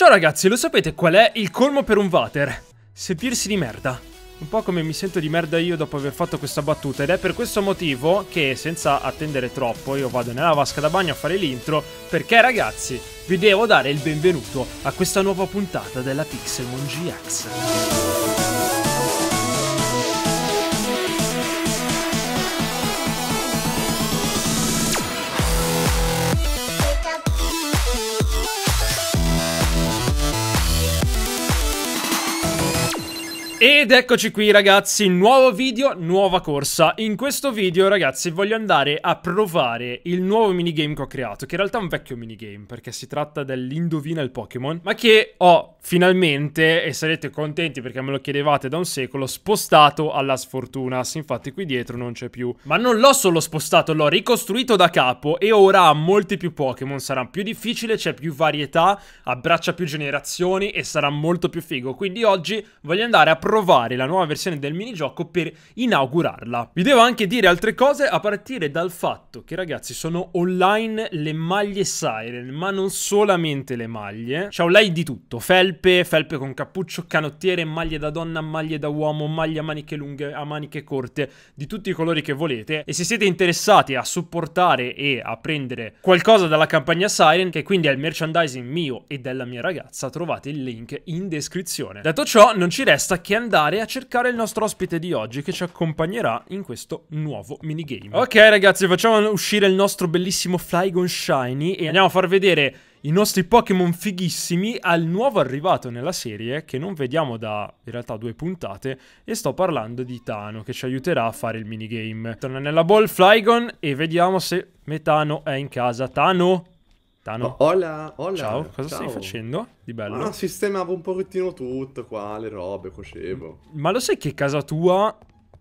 Ciao ragazzi, lo sapete qual è il colmo per un Vater? Sentirsi di merda. Un po' come mi sento di merda io dopo aver fatto questa battuta ed è per questo motivo che, senza attendere troppo, io vado nella vasca da bagno a fare l'intro perché ragazzi, vi devo dare il benvenuto a questa nuova puntata della Pixelmon GX. Ed eccoci qui ragazzi, nuovo video, nuova corsa. In questo video ragazzi voglio andare a provare il nuovo minigame che ho creato, che in realtà è un vecchio minigame, perché si tratta dell'indovina il Pokémon, ma che ho finalmente, e sarete contenti perché me lo chiedevate da un secolo, spostato alla sfortuna. Infatti qui dietro non c'è più. Ma non l'ho solo spostato, l'ho ricostruito da capo e ora ha molti più Pokémon, sarà più difficile, c'è più varietà, abbraccia più generazioni e sarà molto più figo. Quindi oggi voglio andare a provare provare la nuova versione del minigioco per inaugurarla. Vi devo anche dire altre cose a partire dal fatto che ragazzi sono online le maglie Siren, ma non solamente le maglie. C'è online di tutto, felpe, felpe con cappuccio, canottiere, maglie da donna, maglie da uomo, maglie a maniche lunghe, a maniche corte, di tutti i colori che volete. E se siete interessati a supportare e a prendere qualcosa dalla campagna Siren, che quindi è il merchandising mio e della mia ragazza, trovate il link in descrizione. Detto ciò, non ci resta che andare a cercare il nostro ospite di oggi che ci accompagnerà in questo nuovo minigame. Ok ragazzi, facciamo uscire il nostro bellissimo Flygon Shiny e andiamo a far vedere i nostri Pokémon fighissimi al nuovo arrivato nella serie che non vediamo da in realtà due puntate e sto parlando di Tano che ci aiuterà a fare il minigame. Torna nella ball Flygon e vediamo se Metano è in casa. Tano! Tano. Oh, hola, hola. Ciao, cosa Ciao. stai facendo di bello? Ah, sistemavo un pochettino tutto qua, le robe, cuocevo. Ma lo sai che casa tua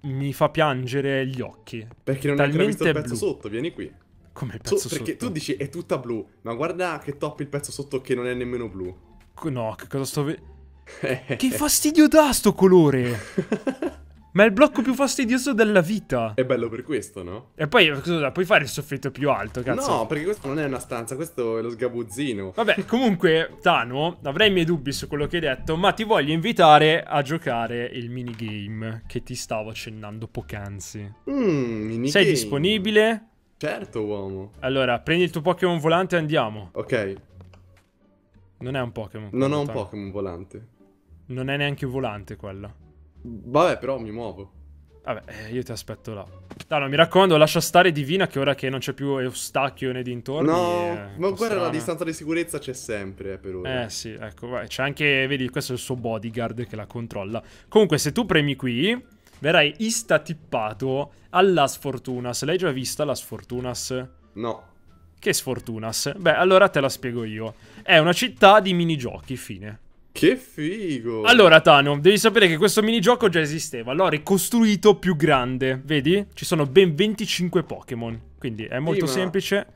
mi fa piangere gli occhi? Perché non Talmente hai visto il pezzo blu. sotto, vieni qui. Come il pezzo so, sotto? Perché tu dici è tutta blu, ma guarda che top il pezzo sotto che non è nemmeno blu. No, che cosa sto vedendo? che fastidio dà sto colore! Ma è il blocco più fastidioso della vita. È bello per questo, no? E poi, scusa, puoi fare il soffitto più alto, cazzo. No, perché questo non è una stanza, questo è lo sgabuzzino. Vabbè, comunque, Tano, avrei i miei dubbi su quello che hai detto, ma ti voglio invitare a giocare il minigame che ti stavo accennando poc'anzi. Mmm, minigame. Sei disponibile? Certo, uomo. Allora, prendi il tuo Pokémon volante e andiamo. Ok. Non è un Pokémon. Non ho un Pokémon volante. Non è neanche un volante quello. Vabbè, però mi muovo. Vabbè, eh, io ti aspetto là. No, no, mi raccomando, lascia stare Divina che ora che non c'è più Eustachio né dintorni... No, eh, ma guarda strana. la distanza di sicurezza c'è sempre eh, per ora. Eh sì, ecco, c'è anche, vedi, questo è il suo bodyguard che la controlla. Comunque, se tu premi qui, verrai istatippato alla Sfortunas. L'hai già vista la Sfortunas? No. Che Sfortunas? Beh, allora te la spiego io. È una città di minigiochi, fine. Che figo! Allora, Tano, devi sapere che questo minigioco già esisteva. L'ho ricostruito più grande. Vedi? Ci sono ben 25 Pokémon. Quindi è molto sì, semplice.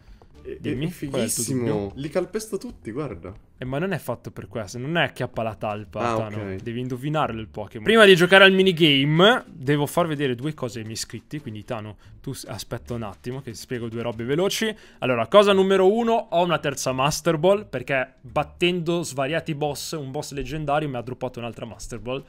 Eh, Dimmi, è fighissimo. Li calpesta tutti, guarda. Eh, ma non è fatto per questo, non è acchiappa la talpa, ah, okay. Devi indovinarlo il Pokémon. Prima di giocare al minigame, devo far vedere due cose ai miei iscritti. Quindi, Tano, tu aspetta un attimo che ti spiego due robe veloci. Allora, cosa numero uno, ho una terza Master Ball, perché battendo svariati boss, un boss leggendario mi ha droppato un'altra Master Ball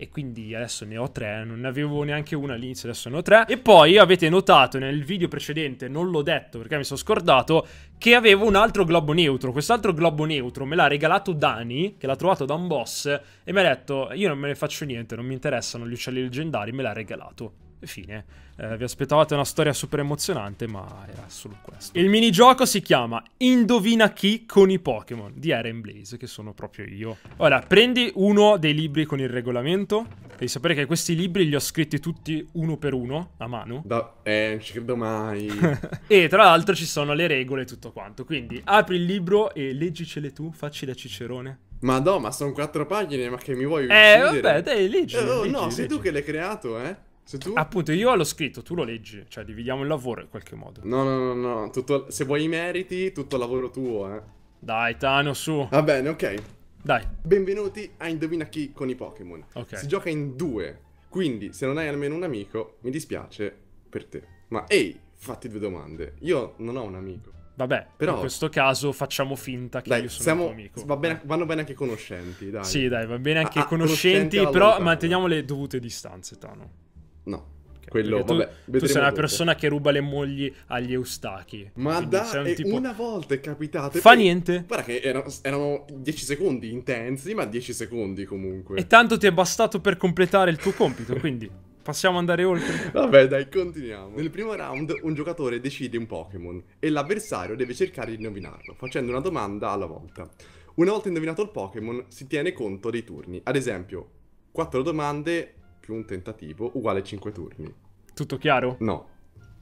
e quindi adesso ne ho tre, non ne avevo neanche una all'inizio, adesso ne ho tre. E poi avete notato nel video precedente, non l'ho detto perché mi sono scordato, che avevo un altro globo neutro. Quest'altro globo neutro me l'ha regalato Dani, che l'ha trovato da un boss, e mi ha detto, io non me ne faccio niente, non mi interessano gli uccelli leggendari, me l'ha regalato fine. Eh, vi aspettavate una storia super emozionante, ma era solo questo. Il minigioco si chiama Indovina chi con i Pokémon di Eren Blaze, che sono proprio io. Ora, prendi uno dei libri con il regolamento. Devi sapere che questi libri li ho scritti tutti uno per uno, a mano. Da, eh, non ci credo mai. e tra l'altro ci sono le regole e tutto quanto. Quindi apri il libro e leggicele tu, facci da cicerone. Ma no, ma sono quattro pagine, ma che mi vuoi eh, uccidere? Eh, vabbè, dai, leggi. Eh, oh, no, leggi, no leggi. sei tu che l'hai creato, eh? Tu... Appunto, io l'ho scritto, tu lo leggi, cioè dividiamo il lavoro in qualche modo. No, no, no, no, tutto... se vuoi i meriti, tutto il lavoro tuo, eh. Dai, Tano, su. Va bene, ok. Dai. Benvenuti a Indovina chi con i Pokémon. Ok. Si gioca in due, quindi se non hai almeno un amico, mi dispiace per te. Ma ehi, fatti due domande. Io non ho un amico. Vabbè, Però... in questo caso facciamo finta che dai, io sono siamo... tuo amico. Va bene, eh. vanno bene anche conoscenti, dai. Sì, dai, va bene anche ah, ah conoscenti, però manteniamo le dovute distanze, Tano. No. Quello, tu, vabbè, tu, sei una dopo. persona che ruba le mogli agli Eustachi. Ma da, un tipo... una volta è capitato. Fa poi, niente. Guarda che erano, erano 10 secondi intensi, ma 10 secondi comunque. E tanto ti è bastato per completare il tuo compito, quindi possiamo andare oltre. Vabbè, dai, continuiamo. Nel primo round un giocatore decide un Pokémon e l'avversario deve cercare di indovinarlo, facendo una domanda alla volta. Una volta indovinato il Pokémon si tiene conto dei turni. Ad esempio, 4 domande più un tentativo uguale 5 turni. Tutto chiaro? No.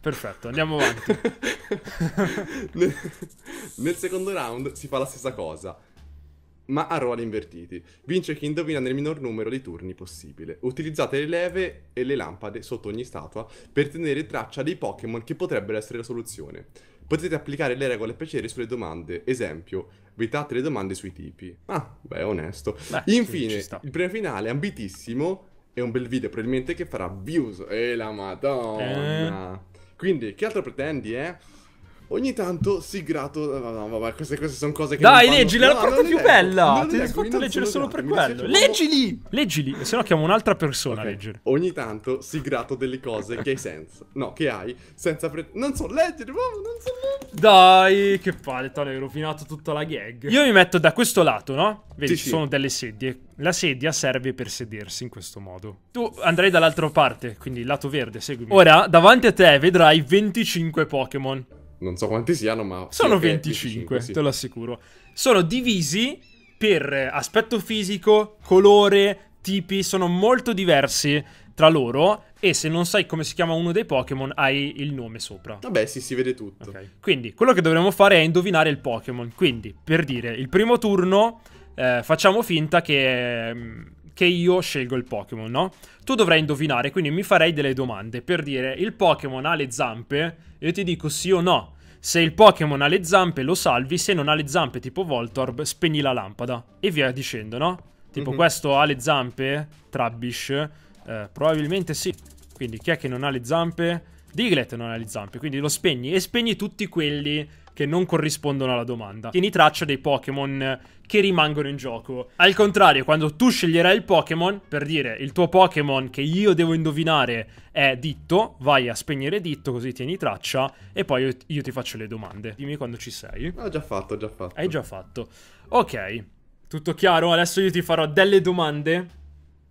Perfetto, andiamo avanti. nel, nel secondo round si fa la stessa cosa, ma a ruoli invertiti. Vince chi indovina nel minor numero di turni possibile. Utilizzate le leve e le lampade sotto ogni statua per tenere traccia dei Pokémon che potrebbero essere la soluzione. Potete applicare le regole a piacere sulle domande, esempio, vietate le domande sui tipi. Ah, beh, onesto. Beh, Infine, il premio finale ambitissimo è un bel video probabilmente che farà views. E la eh. madonna. Eh. Quindi, che altro pretendi, eh? Ogni tanto si grato. No, no, vabbè, queste, queste sono cose che. Dai, leggile, fanno... era no, proprio più leggo. bella. Ti ho fatto leggere solo per quello. Leggili! Leggili, se no chiamo un'altra persona okay. a leggere. Ogni tanto si grato delle cose che hai senza. No, che hai senza. Pre... Non so leggere, mamma, non so leggere. Dai, che palle, Tony, hai rovinato tutta la gag. Io mi metto da questo lato, no? Vedi, sì, ci sì. sono delle sedie. La sedia serve per sedersi in questo modo. Tu andrai dall'altra parte, quindi lato verde, seguimi. Ora, davanti a te vedrai 25 Pokémon non so quanti siano, ma... Sono 25, 25 sì. te lo assicuro. Sono divisi per aspetto fisico, colore, tipi, sono molto diversi tra loro e se non sai come si chiama uno dei Pokémon hai il nome sopra. Vabbè, sì, si vede tutto. Okay. Quindi, quello che dovremmo fare è indovinare il Pokémon. Quindi, per dire, il primo turno eh, facciamo finta che mm, che io scelgo il Pokémon, no? Tu dovrai indovinare, quindi mi farei delle domande per dire il Pokémon ha le zampe io ti dico sì o no. Se il Pokémon ha le zampe lo salvi, se non ha le zampe tipo Voltorb spegni la lampada. E via dicendo, no? Tipo mm -hmm. questo ha le zampe, Trabbish, eh, probabilmente sì. Quindi chi è che non ha le zampe? Diglett non ha le zampe, quindi lo spegni. E spegni tutti quelli che non corrispondono alla domanda. Tieni traccia dei Pokémon che rimangono in gioco. Al contrario, quando tu sceglierai il Pokémon, per dire il tuo Pokémon che io devo indovinare è Ditto, vai a spegnere Ditto così tieni traccia e poi io, io ti faccio le domande. Dimmi quando ci sei. Ho ah, già fatto, ho già fatto. Hai già fatto. Ok, tutto chiaro? Adesso io ti farò delle domande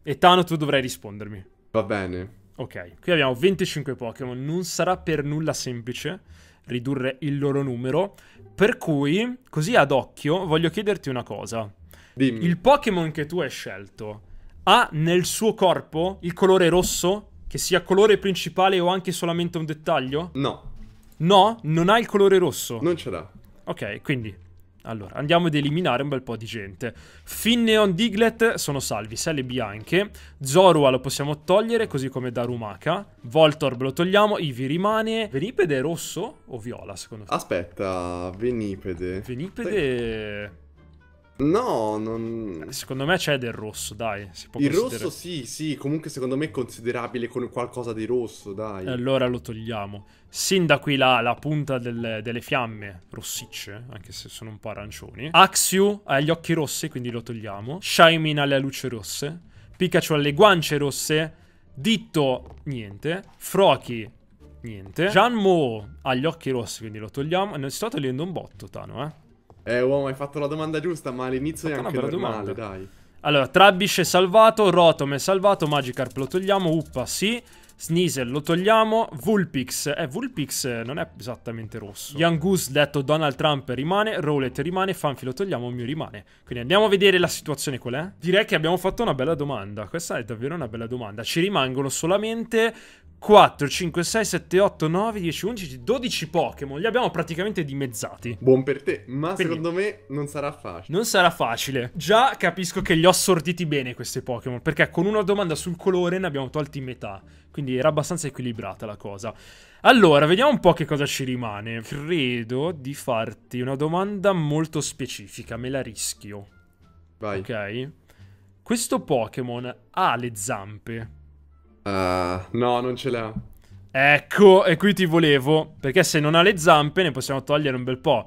e Tano tu dovrai rispondermi. Va bene. Ok, qui abbiamo 25 Pokémon, non sarà per nulla semplice ridurre il loro numero. Per cui, così ad occhio, voglio chiederti una cosa. Dimmi. Il Pokémon che tu hai scelto ha nel suo corpo il colore rosso? Che sia colore principale o anche solamente un dettaglio? No. No? Non ha il colore rosso? Non ce l'ha. Ok, quindi allora, andiamo ad eliminare un bel po' di gente. Finneon Diglett sono salvi, Celebi anche. Zorua lo possiamo togliere, così come Darumaka. Voltorb lo togliamo, Ivi rimane. Venipede è rosso o viola, secondo te? Aspetta, Venipede. Venipede... Sì. No, non... Secondo me c'è del rosso, dai. il rosso sì, sì, comunque secondo me è considerabile con qualcosa di rosso, dai. Allora lo togliamo. Sin da qui la, la punta del, delle fiamme rossicce, anche se sono un po' arancioni. Axiu ha gli occhi rossi, quindi lo togliamo. Shaimin ha le luci rosse. Pikachu ha le guance rosse. Ditto, niente. Froki niente. Janmo ha gli occhi rossi, quindi lo togliamo. Ne sto togliendo un botto, Tano, eh. Eh, uomo, hai fatto la domanda giusta, ma all'inizio è anche normale, domanda. dai. Allora, Trabbish è salvato, Rotom è salvato, Magikarp lo togliamo, Uppa sì, Sneasel lo togliamo, Vulpix, eh, Vulpix non è esattamente rosso. Young Goose, detto Donald Trump, rimane, Rowlet rimane, Fanfi lo togliamo, Mew rimane. Quindi andiamo a vedere la situazione qual è. Direi che abbiamo fatto una bella domanda, questa è davvero una bella domanda. Ci rimangono solamente 4, 5, 6, 7, 8, 9, 10, 11, 12 Pokémon. Li abbiamo praticamente dimezzati. Buon per te, ma Quindi, secondo me non sarà facile. Non sarà facile. Già capisco che li ho assortiti bene questi Pokémon, perché con una domanda sul colore ne abbiamo tolti metà. Quindi era abbastanza equilibrata la cosa. Allora, vediamo un po' che cosa ci rimane. Credo di farti una domanda molto specifica, me la rischio. Vai. Ok. Questo Pokémon ha le zampe. Uh, no, non ce l'ha. Ecco, e qui ti volevo, perché se non ha le zampe ne possiamo togliere un bel po'.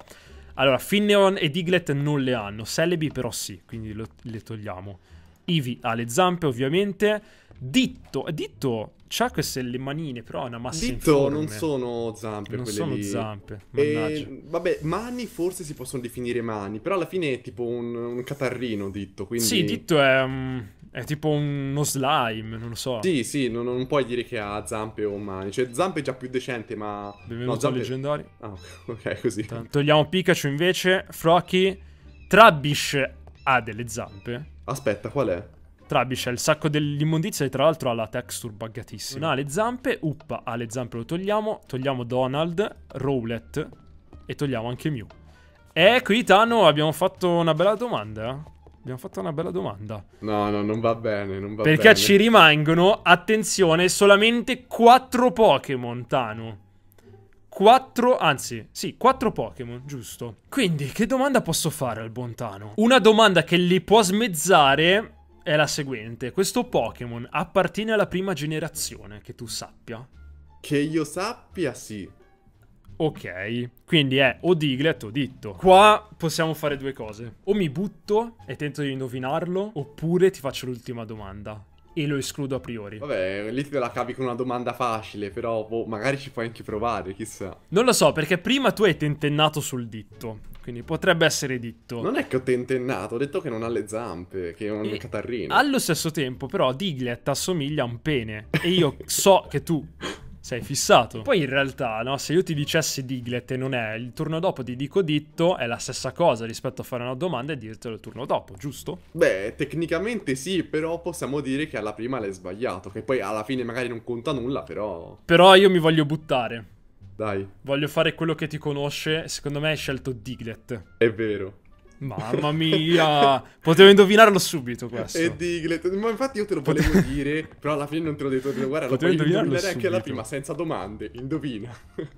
Allora, Finneon e Diglett non le hanno, Celebi però sì, quindi lo, le togliamo. Ivi ha le zampe ovviamente, Ditto, eh, Ditto c'ha queste le manine, però è una massa Ditto informe. non sono zampe non quelle sono lì. zampe, mannaggia. E, vabbè, mani forse si possono definire mani, però alla fine è tipo un, un catarrino Ditto, quindi... Sì, Ditto è... Um è tipo uno slime, non lo so. Sì, sì, non, non puoi dire che ha zampe o mani. Cioè, zampe è già più decente, ma... Benvenuto no, zampe... leggendari. Ah, ok, così. Togliamo Pikachu invece. Frocky. Trabbish ha delle zampe. Aspetta, qual è? Trabbish ha il sacco dell'immondizia e tra l'altro ha la texture buggatissima. Non ha le zampe. Uppa ha le zampe, lo togliamo. Togliamo Donald, Rowlet e togliamo anche Mew. E qui, Tano, abbiamo fatto una bella domanda. Abbiamo fatto una bella domanda. No, no, non va bene. Non va Perché bene. ci rimangono, attenzione, solamente quattro Pokémon, Tano. Quattro, anzi, sì, quattro Pokémon, giusto. Quindi, che domanda posso fare al Bontano? Una domanda che li può smezzare è la seguente. Questo Pokémon appartiene alla prima generazione, che tu sappia? Che io sappia, sì. Ok, quindi è o Diglett o Ditto. Qua possiamo fare due cose. O mi butto e tento di indovinarlo, oppure ti faccio l'ultima domanda e lo escludo a priori. Vabbè, lì te la cavi con una domanda facile, però boh, magari ci puoi anche provare, chissà. Non lo so, perché prima tu hai tentennato sul ditto, quindi potrebbe essere ditto. Non è che ho tentennato, ho detto che non ha le zampe, che è un e catarrino. Allo stesso tempo, però, Diglett assomiglia a un pene, e io so che tu sei fissato. Poi in realtà, no, se io ti dicessi Diglett e non è, il turno dopo ti dico Ditto, è la stessa cosa rispetto a fare una domanda e dirtelo il turno dopo, giusto? Beh, tecnicamente sì, però possiamo dire che alla prima l'hai sbagliato, che poi alla fine magari non conta nulla, però... Però io mi voglio buttare. Dai. Voglio fare quello che ti conosce, secondo me hai scelto Diglett. È vero. Mamma mia, potevo indovinarlo subito questo. E Diglett, ma infatti io te lo volevo dire, però alla fine non te l'ho detto, te lo guarda, potevo lo puoi subito. anche alla prima, senza domande, indovina.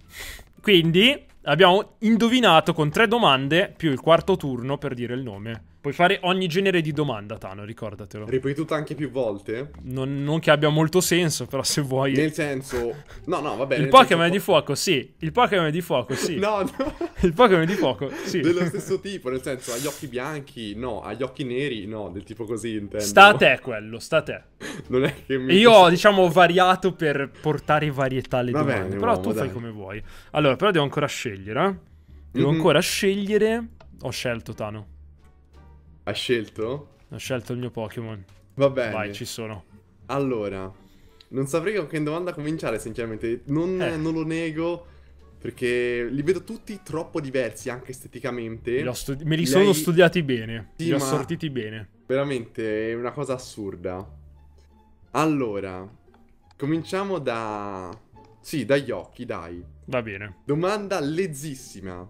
Quindi abbiamo indovinato con tre domande più il quarto turno per dire il nome. Puoi fare ogni genere di domanda, Tano, ricordatelo. Ripetuta anche più volte? Non, non che abbia molto senso, però se vuoi... Nel senso... No, no, vabbè. Il Pokémon è di fuoco, sì. Il Pokémon è di fuoco, sì. no, no. Il Pokémon è di fuoco, sì. Dello stesso tipo, nel senso, agli occhi bianchi, no. agli occhi neri, no. Del tipo così, intendo. Sta a te quello, sta a te. non è che mi... Io ho, diciamo, variato per portare varietà alle Va domande. Bene, però uomo, tu dai. fai come vuoi. Allora, però devo ancora scegliere, eh. Devo mm -hmm. ancora scegliere... Ho scelto, Tano. Hai scelto? Ho scelto il mio Pokémon. Va bene. Vai, ci sono. Allora, non saprei con che domanda cominciare, sinceramente. Non, eh. non lo nego, perché li vedo tutti troppo diversi, anche esteticamente. Studi- me li Lei... sono studiati bene, sì, li ho sortiti bene. Veramente, è una cosa assurda. Allora, cominciamo da... Sì, dagli occhi, dai. Va bene. Domanda lezzissima.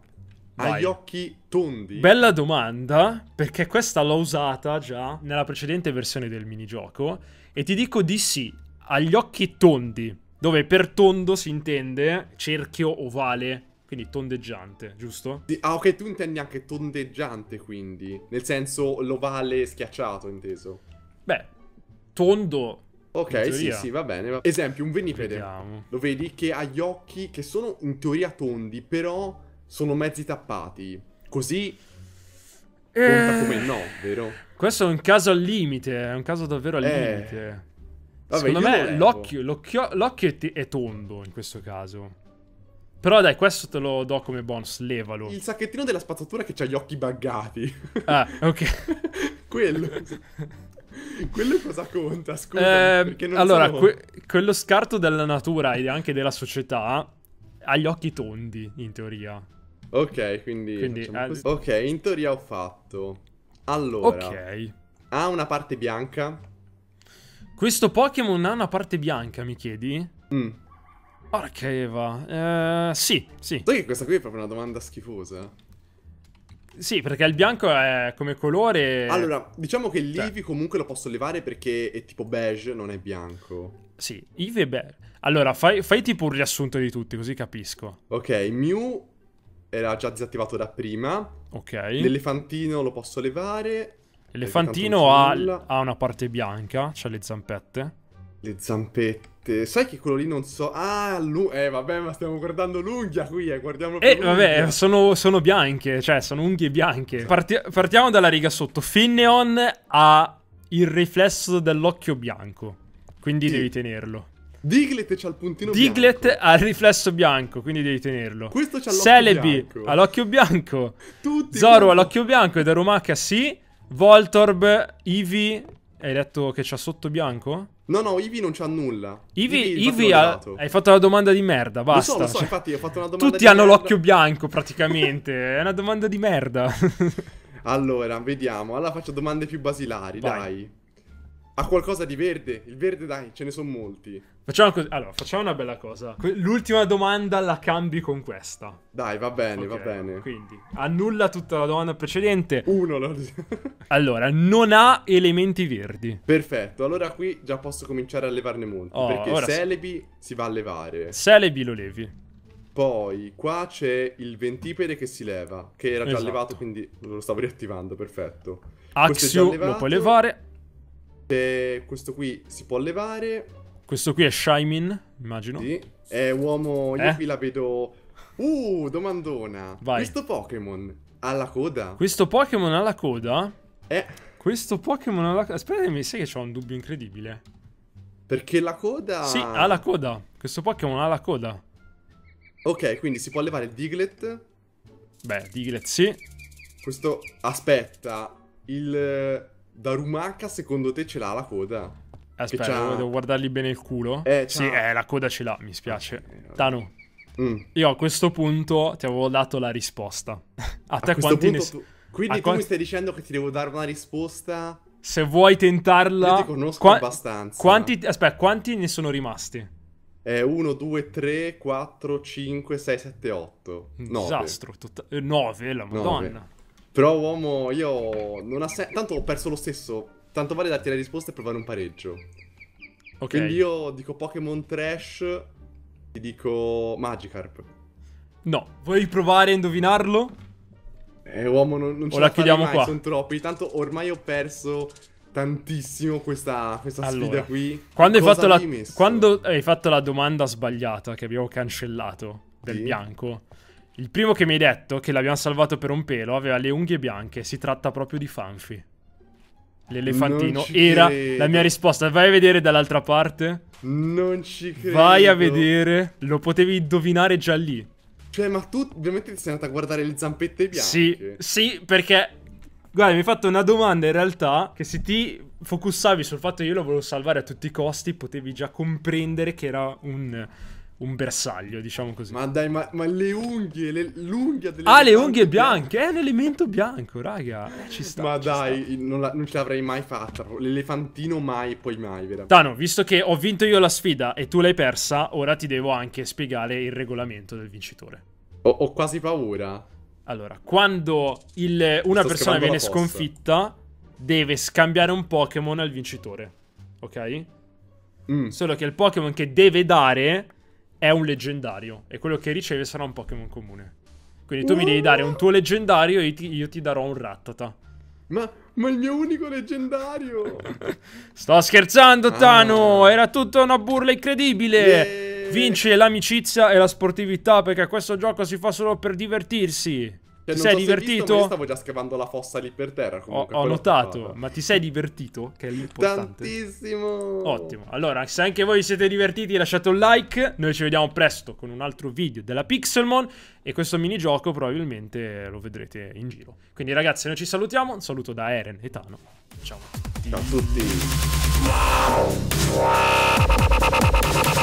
Vai. Ha gli occhi tondi. Bella domanda, perché questa l'ho usata già nella precedente versione del minigioco e ti dico di sì, ha gli occhi tondi, dove per tondo si intende cerchio ovale quindi tondeggiante, giusto? Ah, ok, tu intendi anche tondeggiante, quindi. Nel senso l'ovale schiacciato, inteso. Beh, tondo. Ok, sì, sì, va bene. Esempio, un venipede. Vediamo. Lo vedi che ha gli occhi che sono in teoria tondi, però sono mezzi tappati. Così eh. conta come no, vero? Questo è un caso al limite, è un caso davvero al eh... limite. Vabbè, Secondo me l'occhio, l'occhio, l'occhio è, t- è tondo in questo caso. Però dai, questo te lo do come bonus, levalo. Il sacchettino della spazzatura che ha gli occhi buggati. Ah, ok. quello. quello cosa conta, scusa. Eh, allora, sono... que- quello scarto della natura e anche della società ha gli occhi tondi, in teoria. Ok, quindi, quindi al... Ok, in teoria ho fatto. Allora. Ok. Ha una parte bianca? Questo Pokémon ha una parte bianca, mi chiedi? Mm. Porca Eva. Eh, sì, sì. Sai che questa qui è proprio una domanda schifosa. Sì, perché il bianco è come colore. Allora, diciamo che cioè. l'Ivi cioè. comunque lo posso levare perché è tipo beige, non è bianco. Sì, Ivi è beige. Allora, fai, fai, tipo un riassunto di tutti, così capisco. Ok, Mew era già disattivato da prima. Ok. L'elefantino lo posso levare. L'elefantino ha, ha, una parte bianca, cioè le zampette. Le zampette. Sai che quello lì non so... Ah, lu... eh vabbè, ma stiamo guardando l'unghia qui, eh, guardiamo... Eh, vabbè, sono, sono, bianche, cioè sono unghie bianche. Parti... partiamo dalla riga sotto. Finneon ha il riflesso dell'occhio bianco, quindi sì. devi tenerlo. Diglett c'ha il puntino Diglett bianco. ha il riflesso bianco, quindi devi tenerlo. Questo c'ha l'occhio Celebi bianco. ha l'occhio bianco. Tutti Zoro ha l'occhio bianco ed Arumaka sì. Voltorb, Eevee... Hai detto che c'ha sotto bianco? No, no, Ivi non c'ha nulla. Ivi, Ivi ha... hai fatto una domanda di merda, basta. Lo so, lo so, infatti ho fatto una domanda Tutti hanno l'occhio bianco, praticamente. È una domanda di merda. allora, vediamo. Allora faccio domande più basilari, Vai. dai. Ha qualcosa di verde? Il verde, dai, ce ne sono molti. Facciamo così. Allora, facciamo una bella cosa. l'ultima domanda la cambi con questa. Dai, va bene, okay, va bene. Quindi, annulla tutta la domanda precedente. Uno l'ho Allora, non ha elementi verdi. Perfetto, allora qui già posso cominciare a levarne molti. Oh, perché Celebi se... si va a levare. Celebi lo levi. Poi, qua c'è il ventipede che si leva, che era già esatto. levato, quindi lo stavo riattivando, perfetto. Axio lo puoi levare. E questo qui si può levare. Questo qui è Shaimin, immagino. Sì, è uomo, io eh? qui la vedo... Uh, domandona. Vai. Questo Pokémon ha la coda? Questo Pokémon ha la coda? Eh. Questo Pokémon ha la coda? Aspetta, mi sai che ho un dubbio incredibile. Perché la coda... Sì, ha la coda. Questo Pokémon ha la coda. Ok, quindi si può levare Diglett? Beh, Diglett sì. Questo... Aspetta, il... Darumaka secondo te ce l'ha la coda? Aspetta, devo guardargli bene il culo. Eh, sì, eh, la coda ce l'ha, mi spiace. Tano, mm. io a questo punto ti avevo dato la risposta. a te a quanti ne... Tu... Quindi a tu quanti... mi stai dicendo che ti devo dare una risposta? Se vuoi tentarla... Io ti conosco Qua... abbastanza. Quanti... Aspetta, quanti ne sono rimasti? 1, 2, 3, 4, 5, 6, 7, 8. 9. Disastro, 9, tota... la madonna. Nove. Però uomo, io... Non ha sen- Tanto ho perso lo stesso Tanto vale darti la risposta e provare un pareggio. Ok. Quindi io dico Pokémon Trash, ti dico Magikarp. No, vuoi provare a indovinarlo? Eh, uomo, non, non o ce la chiudiamo mai, qua. sono troppi. Tanto ormai ho perso tantissimo questa, questa allora, sfida qui. Quando hai, fatto la, quando hai fatto la domanda sbagliata che abbiamo cancellato del sì. bianco, il primo che mi hai detto, che l'abbiamo salvato per un pelo, aveva le unghie bianche. Si tratta proprio di Fanfi. L'elefantino era credo. la mia risposta. Vai a vedere dall'altra parte. Non ci credo. Vai a vedere. Lo potevi indovinare già lì. Cioè, ma tu ovviamente ti sei andato a guardare le zampette bianche. Sì, sì, perché... Guarda, mi hai fatto una domanda in realtà che se ti focussavi sul fatto che io lo volevo salvare a tutti i costi, potevi già comprendere che era un un bersaglio, diciamo così. Ma dai, ma, ma le unghie, le, l'unghia delle Ah, le unghie bianche, bianche, è un elemento bianco, raga. Ci sta. Ma ci dai, sta. Non, la, non, ce l'avrei mai fatta. L'elefantino mai, poi mai, veramente. Tano, visto che ho vinto io la sfida e tu l'hai persa, ora ti devo anche spiegare il regolamento del vincitore. Ho, ho quasi paura. Allora, quando il, una persona viene sconfitta, deve scambiare un Pokémon al vincitore. Ok? Mm. Solo che il Pokémon che deve dare è un leggendario e quello che riceve sarà un Pokémon comune. Quindi tu no. mi devi dare un tuo leggendario e io ti, io ti darò un Rattata. Ma, ma il mio unico leggendario! Sto scherzando, ah. Tano! Ah. Era tutta una burla incredibile! Yeah. Vince l'amicizia e la sportività perché questo gioco si fa solo per divertirsi. Cioè, ti sei so divertito? Visto, io stavo già scavando la fossa lì per terra. Comunque, ho, ho notato, ma ti sei divertito? Che è l'importante. Tantissimo. Ottimo. Allora, se anche voi siete divertiti, lasciate un like. Noi ci vediamo presto con un altro video della Pixelmon. E questo minigioco probabilmente lo vedrete in giro. Quindi, ragazzi, noi ci salutiamo. Un saluto da Eren e Tano. Ciao a tutti. Ciao a tutti.